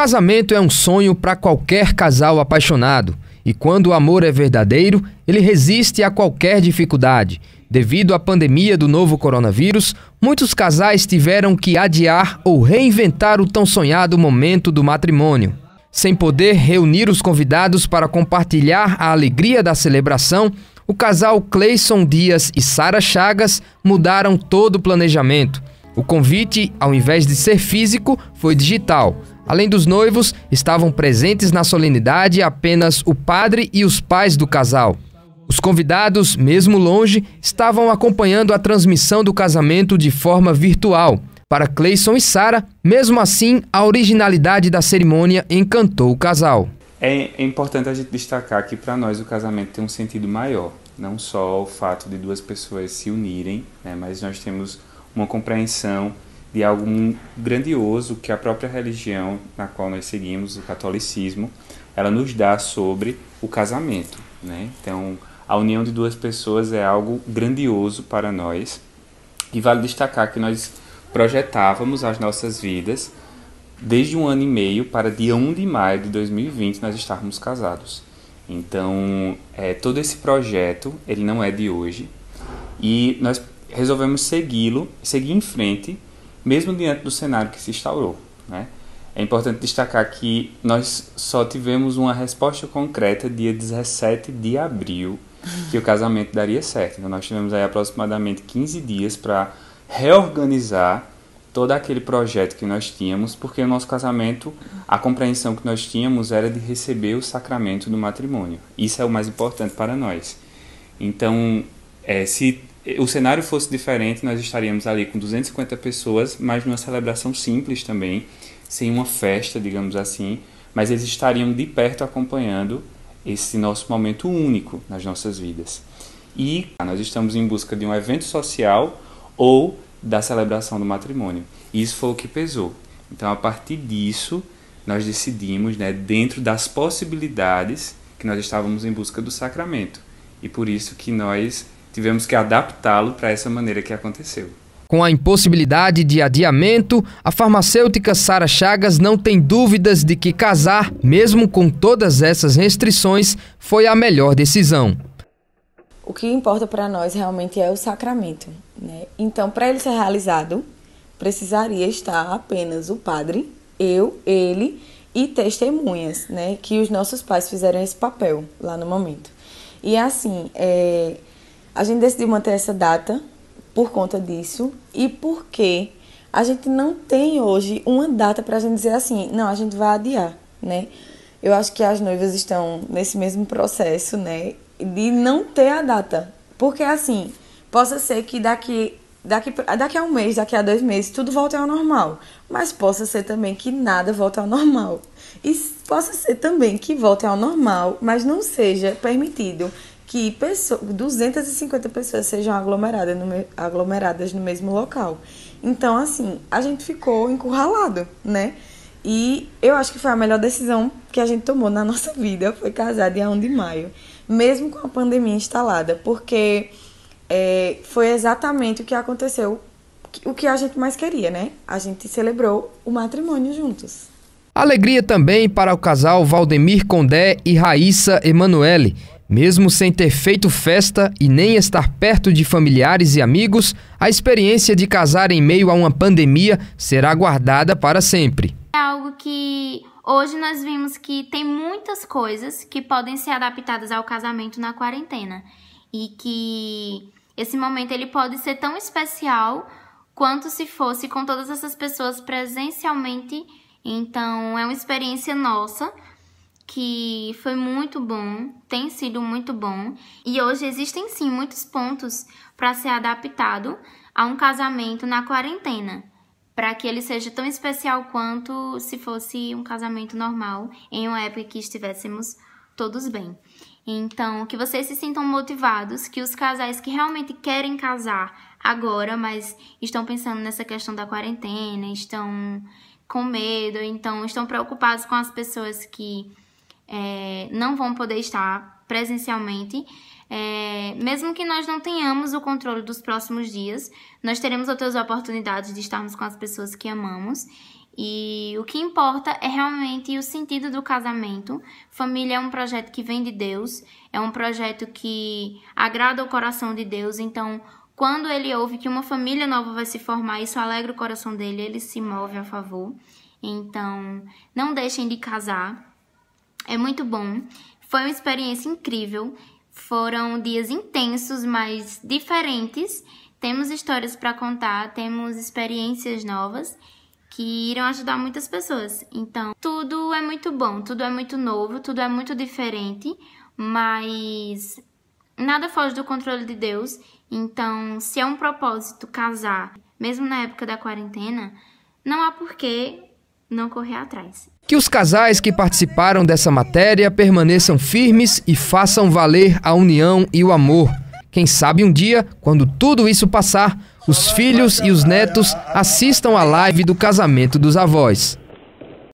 casamento é um sonho para qualquer casal apaixonado, e quando o amor é verdadeiro, ele resiste a qualquer dificuldade. Devido à pandemia do novo coronavírus, muitos casais tiveram que adiar ou reinventar o tão sonhado momento do matrimônio. Sem poder reunir os convidados para compartilhar a alegria da celebração, o casal Cleison Dias e Sara Chagas mudaram todo o planejamento. O convite, ao invés de ser físico, foi digital. Além dos noivos, estavam presentes na solenidade apenas o padre e os pais do casal. Os convidados, mesmo longe, estavam acompanhando a transmissão do casamento de forma virtual. Para Cleison e Sara, mesmo assim, a originalidade da cerimônia encantou o casal. É, é importante a gente destacar que para nós o casamento tem um sentido maior, não só o fato de duas pessoas se unirem, né, mas nós temos uma compreensão de algo grandioso que a própria religião na qual nós seguimos, o catolicismo, ela nos dá sobre o casamento. Né? Então, a união de duas pessoas é algo grandioso para nós e vale destacar que nós projetávamos as nossas vidas desde um ano e meio para dia 1 de maio de 2020 nós estarmos casados. Então, é, todo esse projeto, ele não é de hoje e nós resolvemos segui-lo, seguir em frente mesmo diante do cenário que se instaurou. Né? É importante destacar que nós só tivemos uma resposta concreta dia 17 de abril que o casamento daria certo. Então, nós tivemos aí aproximadamente 15 dias para reorganizar todo aquele projeto que nós tínhamos, porque o nosso casamento, a compreensão que nós tínhamos era de receber o sacramento do matrimônio. Isso é o mais importante para nós. Então, é, se o cenário fosse diferente, nós estaríamos ali com 250 pessoas, mas numa celebração simples também, sem uma festa, digamos assim, mas eles estariam de perto acompanhando esse nosso momento único nas nossas vidas. E nós estamos em busca de um evento social ou da celebração do matrimônio. E isso foi o que pesou. Então, a partir disso, nós decidimos, né, dentro das possibilidades, que nós estávamos em busca do sacramento. E por isso que nós tivemos que adaptá-lo para essa maneira que aconteceu. Com a impossibilidade de adiamento, a farmacêutica Sara Chagas não tem dúvidas de que casar, mesmo com todas essas restrições, foi a melhor decisão. O que importa para nós realmente é o sacramento. Né? Então, para ele ser realizado, precisaria estar apenas o padre, eu, ele e testemunhas, né? que os nossos pais fizeram esse papel lá no momento. E assim, é, a gente decidiu manter essa data por conta disso e porque a gente não tem hoje uma data para a gente dizer assim, não, a gente vai adiar, né? Eu acho que as noivas estão nesse mesmo processo, né? De não ter a data. Porque assim, possa ser que daqui, daqui, daqui a um mês, daqui a dois meses, tudo volte ao normal. Mas possa ser também que nada volte ao normal. E possa ser também que volte ao normal, mas não seja permitido que 250 pessoas sejam aglomeradas no, aglomeradas no mesmo local. Então, assim, a gente ficou encurralado, né? E eu acho que foi a melhor decisão que a gente tomou na nossa vida, foi casar dia 1 de maio, mesmo com a pandemia instalada, porque é, foi exatamente o que aconteceu, o que a gente mais queria, né? A gente celebrou o matrimônio juntos. Alegria também para o casal Valdemir Condé e Raíssa Emanuele, mesmo sem ter feito festa e nem estar perto de familiares e amigos, a experiência de casar em meio a uma pandemia será guardada para sempre. É algo que hoje nós vimos que tem muitas coisas que podem ser adaptadas ao casamento na quarentena e que esse momento ele pode ser tão especial quanto se fosse com todas essas pessoas presencialmente. Então, é uma experiência nossa que foi muito bom, tem sido muito bom, e hoje existem sim muitos pontos para ser adaptado a um casamento na quarentena, para que ele seja tão especial quanto se fosse um casamento normal em uma época que estivéssemos todos bem. Então, que vocês se sintam motivados, que os casais que realmente querem casar agora, mas estão pensando nessa questão da quarentena, estão com medo, então estão preocupados com as pessoas que é, não vão poder estar presencialmente. É, mesmo que nós não tenhamos o controle dos próximos dias, nós teremos outras oportunidades de estarmos com as pessoas que amamos. E o que importa é realmente o sentido do casamento. Família é um projeto que vem de Deus, é um projeto que agrada o coração de Deus. Então, quando ele ouve que uma família nova vai se formar, isso alegra o coração dele, ele se move a favor. Então, não deixem de casar, é muito bom. Foi uma experiência incrível. Foram dias intensos, mas diferentes. Temos histórias para contar, temos experiências novas que irão ajudar muitas pessoas. Então, tudo é muito bom, tudo é muito novo, tudo é muito diferente, mas nada foge do controle de Deus. Então, se é um propósito casar, mesmo na época da quarentena, não há porquê não correr atrás. Que os casais que participaram dessa matéria permaneçam firmes e façam valer a união e o amor. Quem sabe um dia, quando tudo isso passar, os filhos e os netos assistam à live do casamento dos avós.